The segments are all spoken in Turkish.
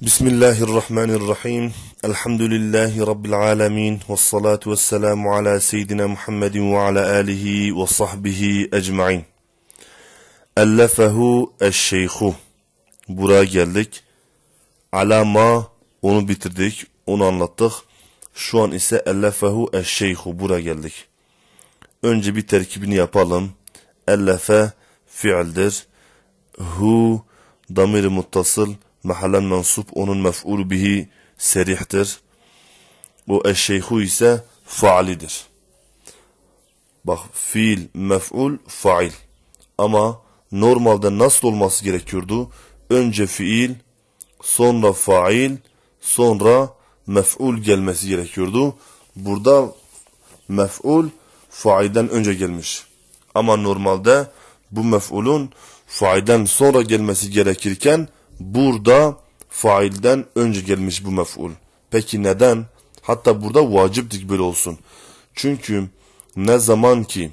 Bismillahirrahmanirrahim. الله الرحمن الرحيم الحمد لله رب العالمين والصلاة والسلام على سيدنا محمد وعلى آله وصحبه أجمعين ألفه الشيخ Buraya geldik. Alama onu bitirdik. Onu anlattık. Şu an ise Ellefahu eşşeyhu. Buraya geldik. Önce bir terkibini yapalım. Ellefe fiildir. Hu damir muttasıl mahallen mensup onun mef'ulu bihi serihtir. O eşşeyhu ise faalidir. Bak fiil, mef'ul, fail. Ama normalde nasıl olması gerekiyordu? Önce fiil, sonra fail, sonra mef'ul gelmesi gerekiyordu. Burada mef'ul failden önce gelmiş. Ama normalde bu mef'ulun failden sonra gelmesi gerekirken burada failden önce gelmiş bu mef'ul. Peki neden? Hatta burada vaciptik böyle olsun. Çünkü ne zaman ki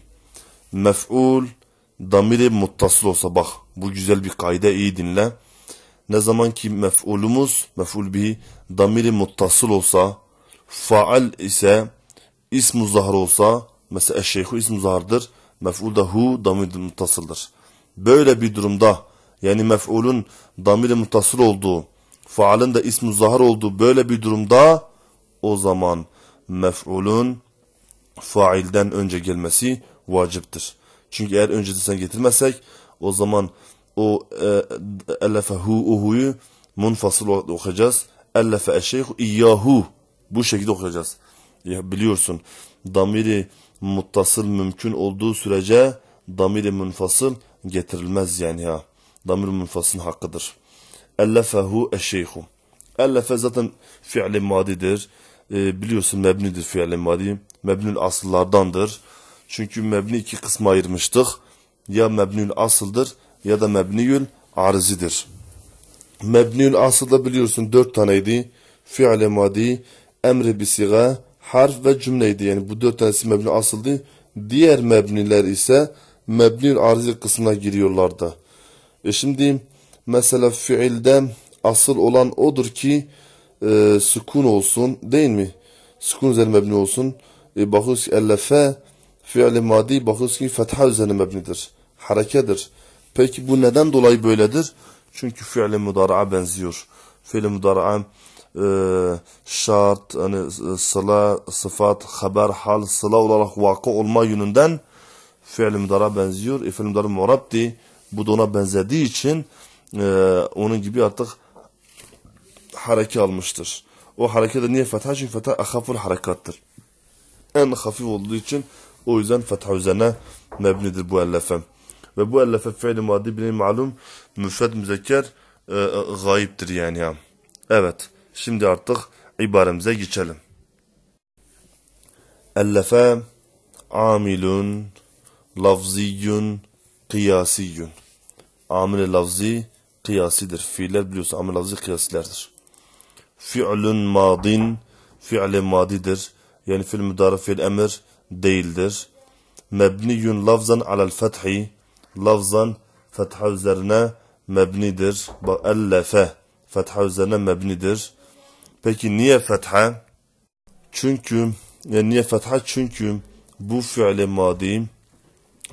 mef'ul damiri muttasıl olsa bak bu güzel bir kaide iyi dinle. Ne zaman ki mef'ulumuz mef'ul bihi damiri muttasıl olsa faal ise ism zahar olsa mesela eşşeyhu ism-u zahardır. Mef'ul da hu damiri muttasıldır. Böyle bir durumda yani mef'ulun damiri mutasıl olduğu, faalın da ismi zahar olduğu böyle bir durumda o zaman mef'ulun failden önce gelmesi vaciptir. Çünkü eğer öncesinden getirmezsek o zaman o e, uhu'yu munfasıl okuyacağız. Ellefe eşeyhu iyyahu bu şekilde okuyacağız. Ya biliyorsun damiri muttasıl mümkün olduğu sürece damiri münfasıl getirilmez yani ya damir münfasın hakkıdır. Ellefehu eşşeyhu. Ellefe zaten fiil madidir. E, biliyorsun mebnidir fiil madi. Mebnül asıllardandır. Çünkü mebni iki kısma ayırmıştık. Ya mebnül asıldır ya da mebniyül arzidir. Mebnül asıl da biliyorsun dört taneydi. Fiil madi, emri bisiga, harf ve cümleydi. Yani bu dört tanesi mebni asıldı. Diğer mebniler ise mebnül arzi kısmına giriyorlardı. E şimdi mesela fiilde asıl olan odur ki e, sukun olsun değil mi? Sukun üzerine mebni olsun. E, bakıyoruz ki ellefe fiil madi bakıyoruz ki fetha üzerine mebnidir. Harekedir. Peki bu neden dolayı böyledir? Çünkü fiil mudara'a benziyor. Fiil mudara'a e, şart, hani, e, sıla, sıfat, haber, hal, sıla olarak vakı olma yönünden fiil mudara'a benziyor. E, fiil mudara'a murabdi. Bu da ona benzediği için e, onun gibi artık hareke almıştır. O hareke niye fetha? Çünkü fetha ahaful harekattır. En hafif olduğu için o yüzden fetha üzerine mebnidir bu ellefe. Ve bu ellefe fiili maddi bilin malum müfred müzekker e, e, gayiptir yani. Ya. Evet. Şimdi artık ibaremize geçelim. Ellefe amilun lafziyun kıyasiyun amil lafzi kıyasidir. Fiiller biliyorsun amil lafzi kıyasilerdir. Fi'lun madin fi'li madidir. Yani fil müdara fi'l emir değildir. Mebniyun lafzan alel fethi lafzan fetha üzerine mebnidir. Bak ellefe fetha üzerine mebnidir. Peki niye fetha? Çünkü yani niye fetha? Çünkü bu fi'li madi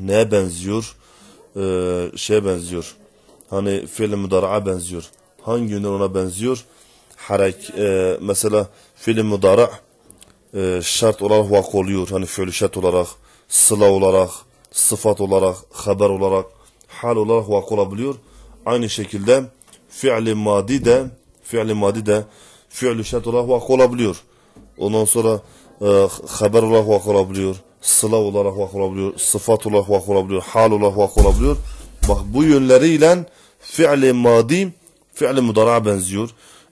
neye benziyor? e, şeye benziyor. Hani fiil müdara'a benziyor. Hangi yönden ona benziyor? Harek, e, mesela fiil müdara e, şart olarak vak oluyor. Hani fiil şart olarak, sıla olarak, sıfat olarak, haber olarak, hal olarak vak olabiliyor. Aynı şekilde fiil madi de fiil madi de fiil şart olarak vak olabiliyor. Ondan sonra e, haber olarak vak olabiliyor sıla olarak vakıf olabiliyor, sıfat olarak vakıf olabiliyor, hal olarak vakıf olabiliyor. Bak bu yönleriyle fiili madi, fiili mudara benziyor.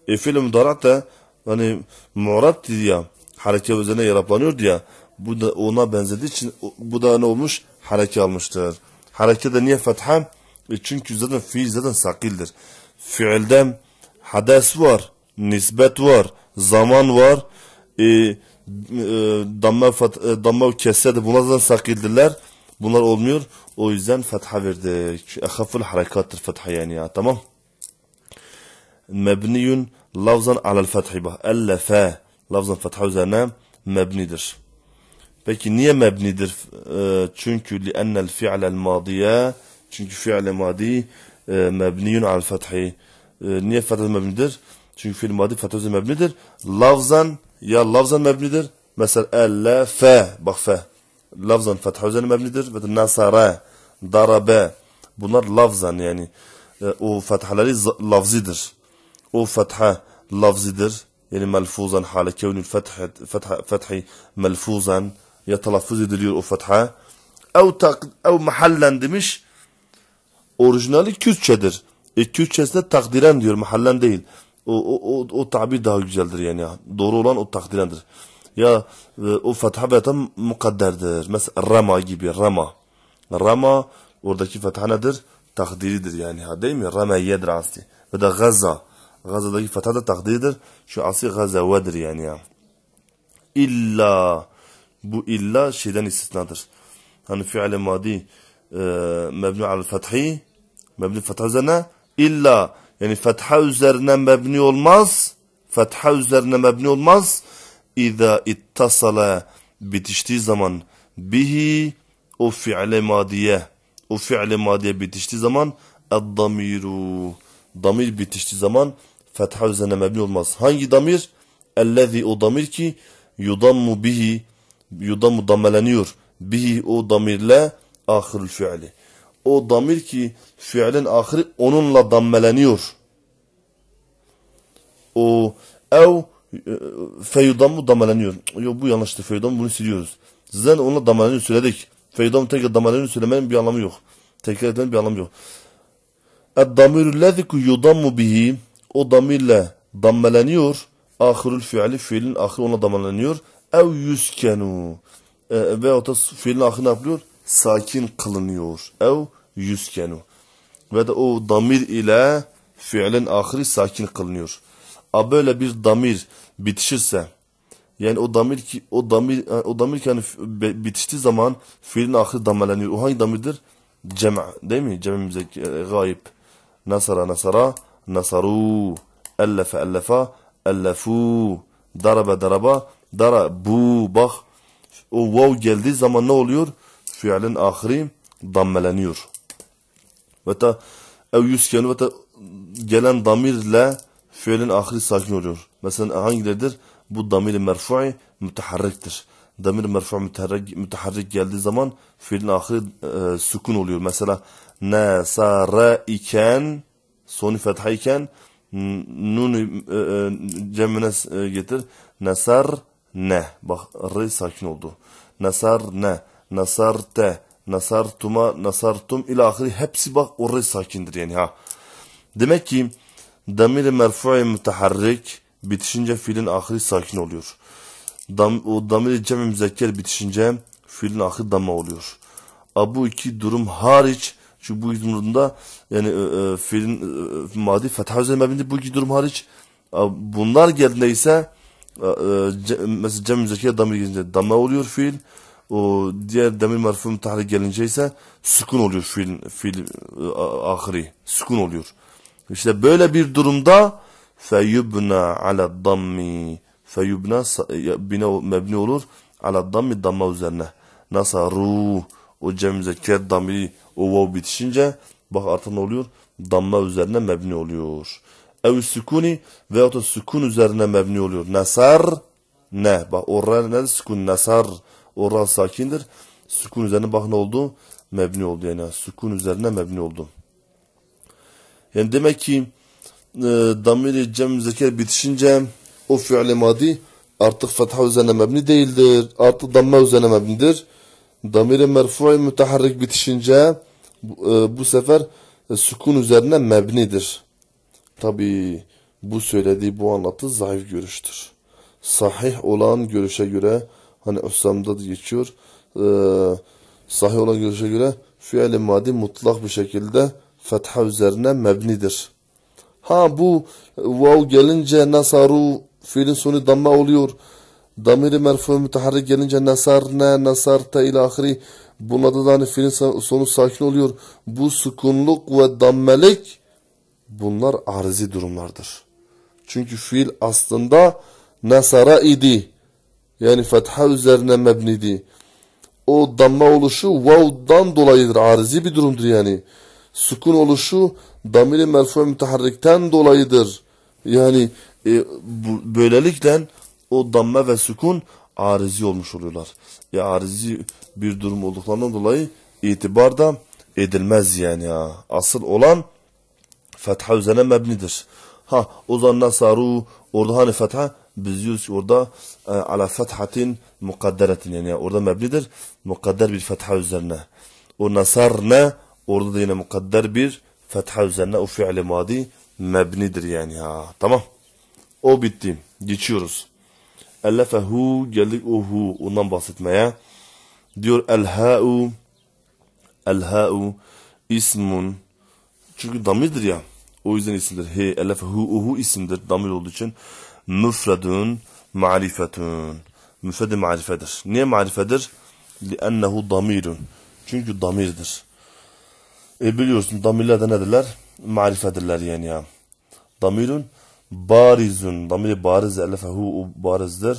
E fiili mudara da hani murat ya, hareke üzerine yaraplanıyor ya. Bu da ona benzediği için bu da ne olmuş? hareket almıştır. Hareke de niye fetha? E çünkü zaten fiil zaten sakildir. Fiilden hades var, nisbet var, zaman var. E, e, damla fat, e, damma kessedi bunlardan sakildiler. Bunlar olmuyor. O yüzden fetha verdi Ehaful harekattır fetha yani ya. Tamam. Mebniyun lafzan alel fethi. Elle fe. Lafzan fetha üzerine mebnidir. Peki niye mebnidir? E, çünkü li'ennel fi'lel madiye. Çünkü fi'le madi mebniyun alel fethi. Niye fetha mebnidir? Çünkü fi'l madi fetha mebnidir. Lafzan ya lafzan mebnidir. Mesela elle fe bak fe. Lafzan fetha üzerine mebnidir. Ve nasara, darabe. Bunlar lafzan yani. E, o fethaları lafzidir. O fetha lafzidir. Yani melfuzan hale kevnül fethi melfuzan ya telaffuz ediliyor o fetha. Ev, ev mahallen demiş. Orijinali Kürtçedir. E, Kürtçesinde takdiren diyor mahallen değil o, o, o, o tabir daha güzeldir yani. Doğru olan o takdirendir. Ya e, o fetha ve tam mukadderdir. Mesela rama gibi rama. Rama oradaki fetha nedir? Takdiridir yani. Ha, değil mi? Rama yedir asli. Ve de Gaza. Gaza'daki fetha da takdiridir. Şu asli Gazavedir yani ya. İlla. Bu illa şeyden istisnadır. Hani fiil madi e, mebni al fethi mebni fetha üzerine illa yani fetha üzerine mebni olmaz. Fetha üzerine mebni olmaz. İza ittasala bitiştiği zaman bihi o fiile madiye. O fiile madiye bitiştiği zaman eddamiru. Damir bitiştiği zaman fetha üzerine mebni olmaz. Hangi damir? Ellezi o damir ki yudammu bihi yudammu dameleniyor. Bihi o damirle ahirül fiili o damir ki e, fiilin ahiri onunla dammeleniyor. O ev mı dammeleniyor. Yok bu yanlıştı feyudamu bunu siliyoruz. Zaten onunla dammeleniyor söyledik. Feyudamu tekrar dammeleniyor söylemenin bir anlamı yok. Tekrar etmenin bir anlamı yok. Eddamirü leziku yudammu bihi o damirle dammeleniyor. Ahirül fiili fiilin ahiri ona dammeleniyor. Ev yüskenu. E, e veyahut da fiilin ahiri ne yapıyor? sakin kılınıyor. Ev yüskenu. Ve de o damir ile fiilin ahiri sakin kılınıyor. A böyle bir damir bitişirse yani o damir ki o damir e, o damirken yani bitiştiği zaman fiilin ahiri dameleniyor. O hangi damirdir? Cema değil mi? Cema müzeki e, gayb. Nasara nasara nasaru. Ellefe ellefe ellefu. Daraba daraba dara bu Bak o wow geldiği zaman ne oluyor? fiilin ahiri dammeleniyor. Ve da ev yüzken ve da gelen damirle fiilin ahiri sakin oluyor. Mesela hangilerdir? Bu damir merfu'i müteharriktir. Damir merfu müteharrik, müteharrik geldiği zaman fiilin ahiri e, sükun oluyor. Mesela nasara iken sonu fetha iken nun e, e, e, getir. nesar ne. Bak r sakin oldu. Nasar ne nasarte, nasartuma, nasartum ilahiri hepsi bak orayı sakindir yani ha. Demek ki damir-i merfu'i müteharrik bitişince fiilin ahiri sakin oluyor. Dam, o damir-i cem müzekker bitişince fiilin ahiri damma oluyor. A, bu iki durum hariç çünkü bu durumda yani e, e, fiilin e, e madi fetha üzerine bu iki durum hariç e, bunlar geldiğinde ise e, e, ce, mesela cem müzekker damir gelince damma oluyor fiil. O diğer demir marfum tahri gelince ise sukun oluyor fiil, fiil ahiri. sükun oluyor. İşte böyle bir durumda feyubna ala dammi feyubna bina mebni olur ala dammi damma üzerine. Nasaru o cemizekker damiri o vav bitişince bak artık ne oluyor? Damma üzerine mebni oluyor. Ev sükuni veyahut da sükun üzerine mebni oluyor. Nasar ne? Bak orada ne sükun nasar. Oran sakindir. Sükun üzerine bak ne oldu? Mebni oldu yani. Sükun üzerine mebni oldu. Yani demek ki e, damiri cem zeker bitişince o fiil madi artık fetha üzerine mebni değildir. Artık damma üzerine mebnidir. Damiri merfu'i müteharrik bitişince e, bu sefer e, sükun üzerine mebnidir. Tabi bu söylediği bu anlatı zayıf görüştür. Sahih olan görüşe göre Hani Össam'da da geçiyor. E, sahih olan görüşe göre fiil madi mutlak bir şekilde fetha üzerine mebnidir. Ha bu vav gelince nasaru fiilin sonu damma oluyor. Damiri merfu müteharrik gelince nasar ne nasar te ile ahiri. Bunlarda da hani fiilin sonu sakin oluyor. Bu sukunluk ve dammelik bunlar arzi durumlardır. Çünkü fiil aslında nasara idi yani fetha üzerine mebnidir. O damma oluşu vav'dan dolayıdır. Arizi bir durumdur yani. Sukun oluşu damiri merfu müteharrikten dolayıdır. Yani e, bu, böylelikle o damma ve sukun arizi olmuş oluyorlar. Ya e, arizi bir durum olduklarından dolayı itibar da edilmez yani ya. Asıl olan fetha üzerine mebnidir. Ha o zaman nasaru orada hani fetha biz diyoruz orada e, ala fethatin mukadderetin yani orada meblidir mukadder bir fetha üzerine. O nasarne orada da yine mukadder bir fetha üzerine o fiili madi mebnidir yani ha. Tamam. O bitti. Geçiyoruz. Ellefehu geldik o hu ondan bahsetmeye. Diyor elha'u elha'u ismun çünkü damirdir ya. O yüzden isimdir. He elefehu uhu isimdir damir olduğu için müfredun marifetun. Müfredi marifedir. Niye marifedir? لِأَنَّهُ damirun. Çünkü damirdir. E biliyorsun damirler de nedirler? Marifedirler yani ya. Damirun barizun. Damiri bariz elefehu o barizdir.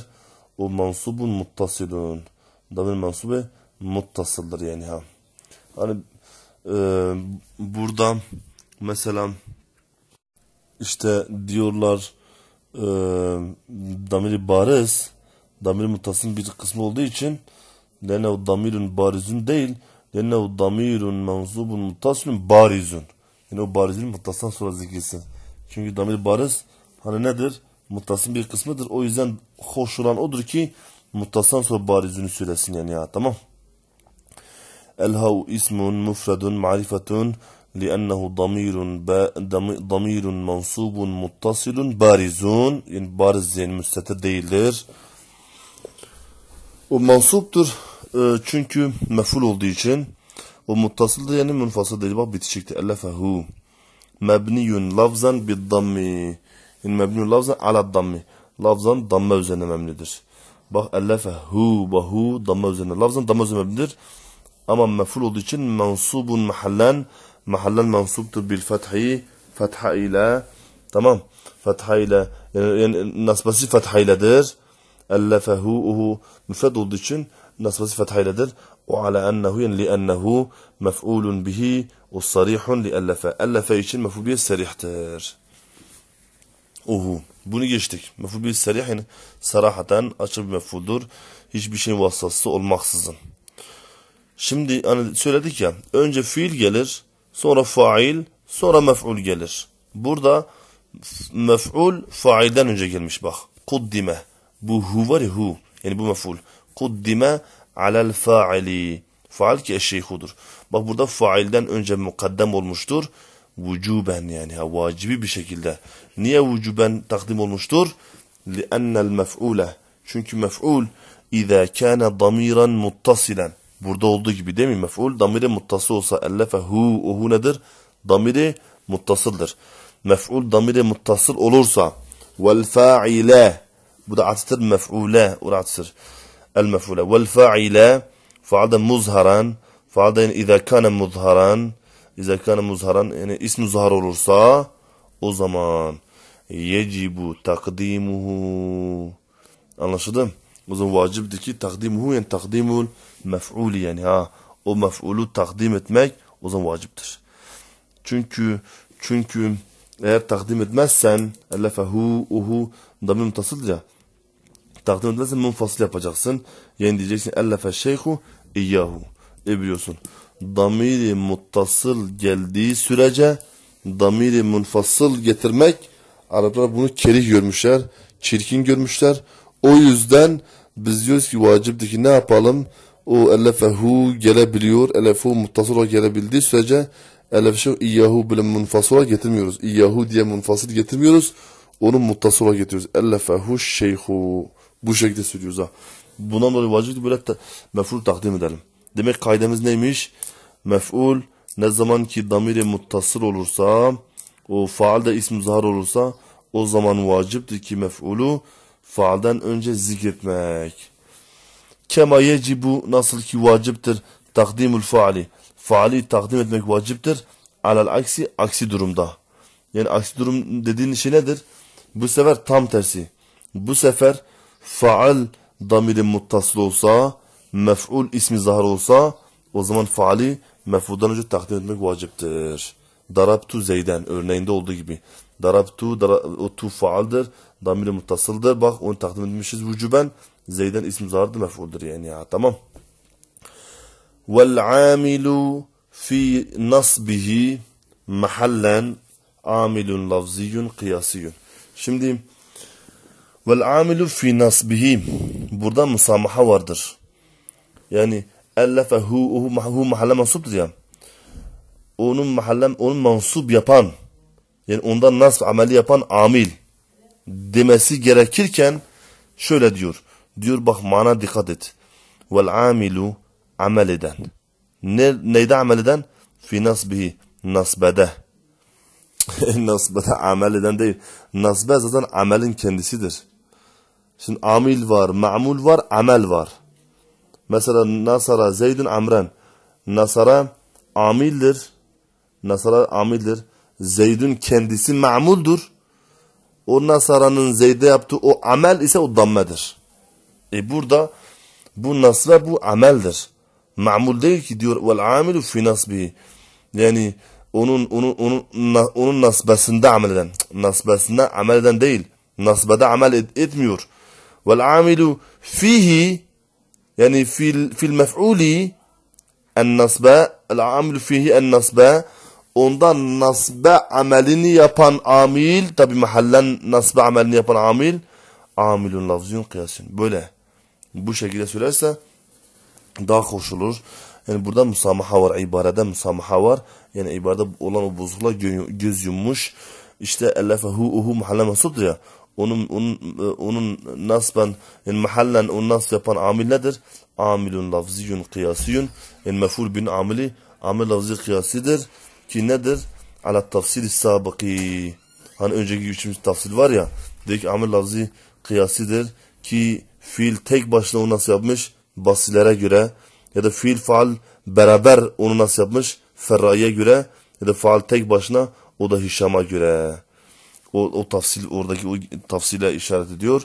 O mansubun muttasilun. Damir mansubu muttasıldır yani ha. Hani e, burada mesela işte diyorlar e, damiri bariz, damir mutasın bir kısmı olduğu için lenev damirin barizun değil, lenev damirin menzubun mutasilun barizun. Yani o barizin mutastan sonra zikirsi. Çünkü damir bariz hani nedir? Mutasın bir kısmıdır. O yüzden hoş olan odur ki mutastan sonra barizunu söylesin yani ya tamam. Elhav ismun mufredun marifetun لأنه ضمير با ضمير منصوب متصل barizun yani bariz yani müstettir değildir. O mansuptur e, çünkü meful olduğu için o muttasıldır yani münfasıl değil. Bak bitişikti. Elefehu mebniyun lafzan bid dammi. Yani mebniyun lafzan ala dammi. Lafzan damma üzerine memlidir. Bak elefehu bahu damma üzerine. Lafzan damma üzerine memlidir. Ama meful olduğu için mensubun mahallen mahallen mensuptur bil fethi fetha ile tamam fetha ile yani, yani nasbası fetha iledir ellefehu'uhu müfred olduğu için nasbası fetha iledir ve ala ennehu yani li ennehu mef'ulun bihi ve sarihun li ellefe ellefe için mef'ul bir serihtir uhu bunu geçtik mef'ul bir serih yani sarahaten açık bir mef'uldur hiçbir şeyin vasıtası olmaksızın Şimdi hani söyledik ya önce fiil gelir sonra fail, sonra mef'ul gelir. Burada mef'ul failden önce gelmiş bak. Kuddime. Bu hu var ya hu. Yani bu mef'ul. Kuddime alel faili. Fail ki eşeyhudur. Bak burada failden önce mukaddem olmuştur. Vücuben yani ha, vacibi bir şekilde. Niye vücuben takdim olmuştur? لِأَنَّ الْمَفْعُولَ Çünkü mef'ul اِذَا كَانَ ضَمِيرًا مُتَّصِلًا Burada olduğu gibi değil mi mef'ul? Damiri muttası olsa ellefehu ohu nedir? Damiri muttasıldır. Mef'ul damiri muttasıl olursa vel fa'ile bu da atıdır mef'ule o da atıdır. El mef'ule vel fa'ile fa'ada muzharan fa'ada yani izâ kâne muzharan izâ kâne muzharan yani ismi zuhar olursa o zaman yecibu takdimuhu anlaşıldı mı? O zaman vaciptir ki takdimuhu yani takdimul mef'ul yani ha o mef'ulu takdim etmek o zaman vaciptir. Çünkü çünkü eğer takdim etmezsen elefehu uhu damim tasıl ya takdim etmezsen munfasıl yapacaksın. Yani diyeceksin ellefe şeyhu iyyahu. E biliyorsun damiri muttasıl geldiği sürece damiri munfasıl getirmek Araplar bunu kerih görmüşler, çirkin görmüşler. O yüzden biz diyoruz ki vaciptir ki ne yapalım? o elefehu gelebiliyor. Elefu muttasıla gelebildiği sürece elefşu iyyahu bile munfasıla getirmiyoruz. İyyahu diye munfasıl getirmiyoruz. Onu muttasıla getiriyoruz. Elefehu şeyhu. Bu şekilde söylüyoruz ha. Bundan dolayı vacip böyle ta mef'ul takdim edelim. Demek kaidemiz neymiş? Mef'ul ne zaman ki damiri muttasıl olursa, o faal de ism zahar olursa o zaman vaciptir ki mef'ulu faalden önce zikretmek. Kema yecibu nasıl ki vaciptir takdimul faali. Faali takdim etmek vaciptir. Alal aksi aksi durumda. Yani aksi durum dediğin şey nedir? Bu sefer tam tersi. Bu sefer faal damiri muttasıl olsa, mef'ul ismi zahar olsa o zaman faali mef'uldan önce takdim etmek vaciptir. Darabtu zeyden örneğinde olduğu gibi. Darabtu, dara, o tu faaldir. Damiri muttasıldır. Bak onu takdim etmişiz vücuben. Zeyden ism zardı mef'uldur yani ya. Tamam. Vel amilu fi nasbihi mahallen amilun lafziyun kıyasiyun. Şimdi vel amilu fi nasbihi burada musamaha vardır. Yani ellefe hu hu mahalle mansubdur ya. Onun mahalle onun mansub yapan yani ondan nasb ameli yapan amil demesi gerekirken şöyle diyor. Diyor bak mana dikkat et. Vel amilu amel eden. Ne, neyde amel eden? Fi nasbihi nasbede. nasbede amel eden değil. Nasbe zaten amelin kendisidir. Şimdi amil var, ma'mul var, amel var. Mesela nasara zeydin amren. Nasara amildir. Nasara amildir. Zeydün kendisi ma'muldur. O Nasara'nın Zeyd'e yaptığı o amel ise o dammedir. E burada bu nasla bu ameldir. Ma'mul değil ki diyor vel amilu fi nasbihi. Yani onun onun onun onun nasbasında amel eden. Nasbasında amel eden değil. Nasbada amel et, etmiyor. Vel amilu fihi yani fil fil mef'uli en nasba el amilu fihi en nasba ondan nasba amelini yapan amil tabi mahallen nasba amelini yapan amil amilun lafzun kıyasın. Böyle bu şekilde söylerse daha hoş olur. Yani burada musamaha var, ibarede musamaha var. Yani ibarede olan o bozukla göz yummuş. İşte ellefehu uhu mahalle mensuptur ya. Onun, onun, e, onun nasben, yani mahallen onu nas yapan amil nedir? Amilun lafziyun kıyasiyun. Yani meful bin amili, amil lafzi kıyasidir. Ki nedir? Ala tafsili sabaki Hani önceki üçüncü tafsil var ya. Dedik amil lafzi kıyasidir ki fiil tek başına onu nasıl yapmış? Basilere göre ya da fiil faal beraber onu nasıl yapmış? Ferra'ya göre ya da faal tek başına o da Hişam'a göre. O, o tafsil oradaki o tafsile işaret ediyor.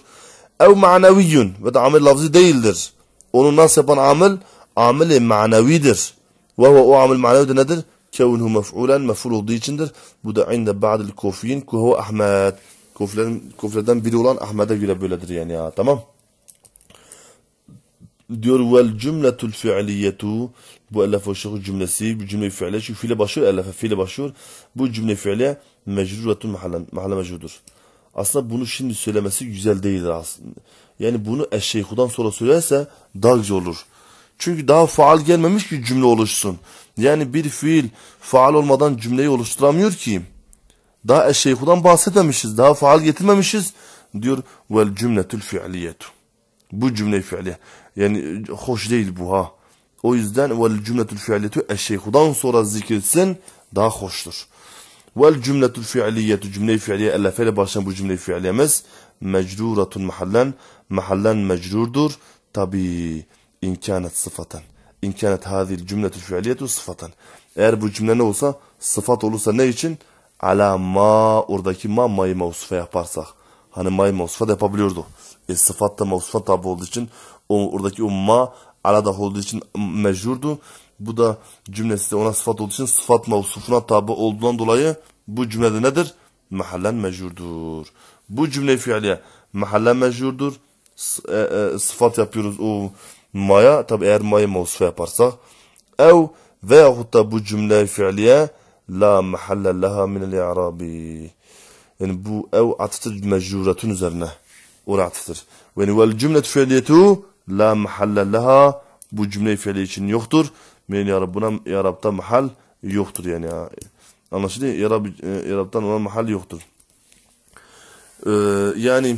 Ev maneviyyün ve de amel lafzı değildir. Onu nasıl yapan amel? Ameli manevidir. Ve o amel manevi de nedir? Kevnhu mef'ulen mef'ul olduğu içindir. Bu da inde ba'dil kofiyin kuhu ahmed. Kofilerden biri olan Ahmet'e göre böyledir yani ya tamam diyor vel cümletul fiiliyetu bu elef aşığı cümlesi bu cümle fiile şu fiile başlıyor elefe fiile başlıyor bu cümle fiile mecruretun mahallen mahalle mecrudur. Aslında bunu şimdi söylemesi güzel değildir aslında. Yani bunu eşşeyhudan sonra söylerse daha güzel olur. Çünkü daha faal gelmemiş ki cümle oluşsun. Yani bir fiil faal olmadan cümleyi oluşturamıyor ki. Daha eşşeyhudan bahsetmemişiz. Daha faal getirmemişiz. Diyor vel cümletül fiiliyetu. Bu cümle fiiliye. Yani hoş değil bu ha. O yüzden vel cümletül fiiliyetü eşşeyhudan sonra zikirsin daha hoştur. Vel cümletül fiiliyetü cümle-i fiiliye ellefeyle başlayan bu cümle-i fiiliyemiz mecruratun mahallen mahallen mecrurdur tabi imkanet sıfaten. İmkanet hazil cümletül fiiliyetü sıfaten. Eğer bu cümle ne olsa sıfat olursa ne için? Ala ma oradaki ma mayı mevsufa yaparsak. Hani may mevsufa da yapabiliyordu. E sıfat da mevsufa tabi olduğu için o, oradaki o ma alada olduğu için mecurdu. Bu da cümlesi ona sıfat olduğu için sıfat mevsufuna tabi olduğundan dolayı bu cümlede nedir? Mahallen mecurdur. Bu cümle fiiliye mahallen mecurdur. E, e, sıfat yapıyoruz o maya. Tabi eğer mayı mevsufa yaparsak. Ev veyahut da bu cümle fiiliye la mahalle leha minel i'rabi. Yani bu ev atıftır mecruratın üzerine. Oraya atıftır. Yani vel cümlet fiiliyetu la mahalle leha bu cümle fiili için yoktur. Yani ya buna ya mahal yoktur yani. Anlaşıldı ya Rab, e, ya Rab'dan ona mahal yoktur. Ee, yani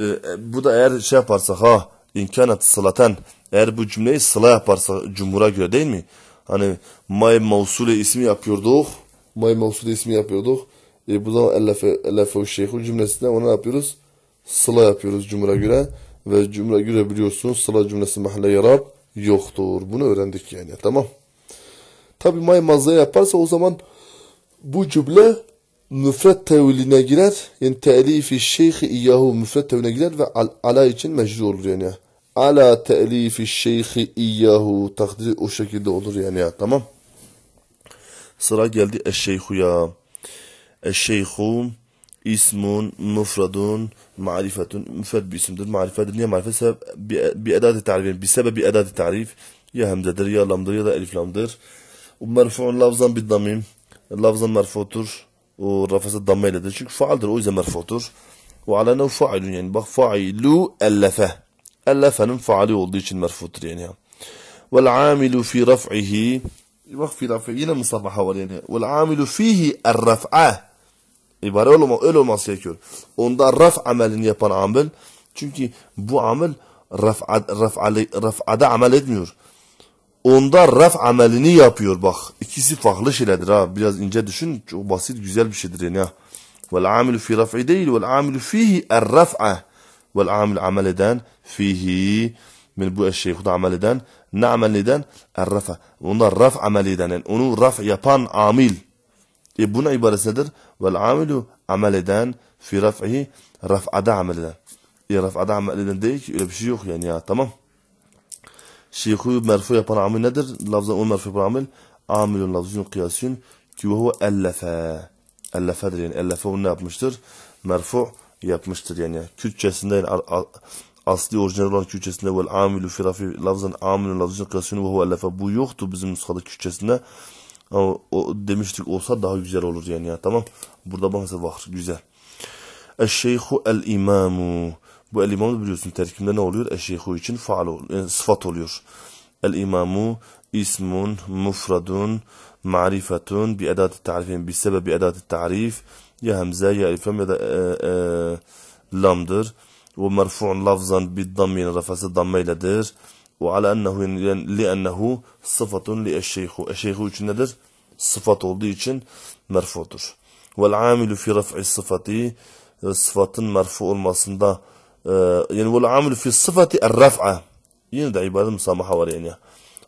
e, bu da eğer şey yaparsa ha imkanat sılaten eğer bu cümleyi sıla yaparsa cumhura göre değil mi? Hani may mevsule ismi yapıyorduk. May mevsule ismi yapıyorduk. E, bu zaman ellefe, ellefe şeyhul cümlesinde ona yapıyoruz? Sıla yapıyoruz cumhura göre ve cümle görebiliyorsunuz. Sıra cümlesi mahalle yarab yoktur. Bunu öğrendik yani tamam. Tabi may mazda yaparsa o zaman bu cümle müfret teviline girer. Yani telifi şeyhi iyyahu müfret teviline girer ve al ala için mecri olur yani. Ala telifi şeyhi iyyahu takdiri o şekilde olur yani tamam. Sıra geldi ya Eşşeyhu اسم مفرد معرفة مفرد باسم ضد معرفة ضدية معرفة سبب بأداة التعريف بسبب أداة التعريف يا همزة در يا لام در يا ألف لام در ومرفوع لفظا بالضميم لفظا مرفوعتر والرفس الضمة لدر çünkü فعلdır o yüzden merfu'tur. Ve alene failun yani bak failu ellefe. Ellefenin faali olduğu için merfu'tur yani. Vel amilu fi raf'ihi bak fi raf'i yine musabaha var yani. Vel amilu fihi er raf'a İbare olma, öyle olması gerekiyor. Onda raf amelini yapan amel. Çünkü bu amel raf'ada raf, raf amel etmiyor. Onda raf amelini yapıyor bak. İkisi farklı şeylerdir ha. Biraz ince düşün. Çok basit güzel bir şeydir yani ya. Vel amilu fi raf'i değil. Vel amilu fihi er raf'a. Vel amil amel eden fihi. Min bu eşeği huda amel eden. Ne amel eden? Er raf'a. Onda raf amel eden. Yani onu raf yapan amil. E buna ibaresi nedir? Vel amilu amel eden fi raf'ihi raf'ada amel eden. E raf'ada amel eden değil ki öyle bir şey yok yani ya tamam. Şeyhu merfu yapan amel nedir? Lafzan o merfu yapan amel. Amilun lafzun kıyasın ki ve huve ellefe. Ellefedir yani. Ellefe onu ne yapmıştır? Merfu yapmıştır yani. Kürtçesinde yani asli orijinal olan Kürtçesinde vel amilu fi rafi lafzan amilun lafzun kıyasın ve huve ellefe. Bu yoktu bizim nuskada Kürtçesinde. Kürtçesinde ama o demiştik olsa daha güzel olur yani ya tamam. Burada bazı var güzel. Eşşeyhu el imamu. Bu el imamu biliyorsun terkimde ne oluyor? Eşşeyhu için faal yani e, sıfat oluyor. El imamu ismun mufradun ma'rifetun bi edat tarifin bi sebebi edat tarif ya hemze ya ifem ya da e, e, lamdır. Ve merfu'un lafzan bid dammin rafası dammeyledir. وعلى أنه لأنه صفة للشيخ الشيخ وش ندر صفة وضيج مرفوع والعامل في رفع الصفة صفة مرفوع المصندة آه، يعني والعامل في الصفة الرفعة يعني ده عبارة مسامحة ورينيا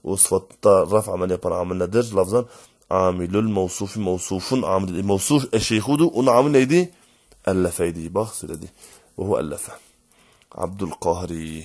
وصفة رفع من يبرع عامل ندر لفظا عامل الموصوف موصوف عامل الموصوف الشيخ ودو ونعمل ايدي ألف ايدي بخص دي وهو ألف عبد القاهري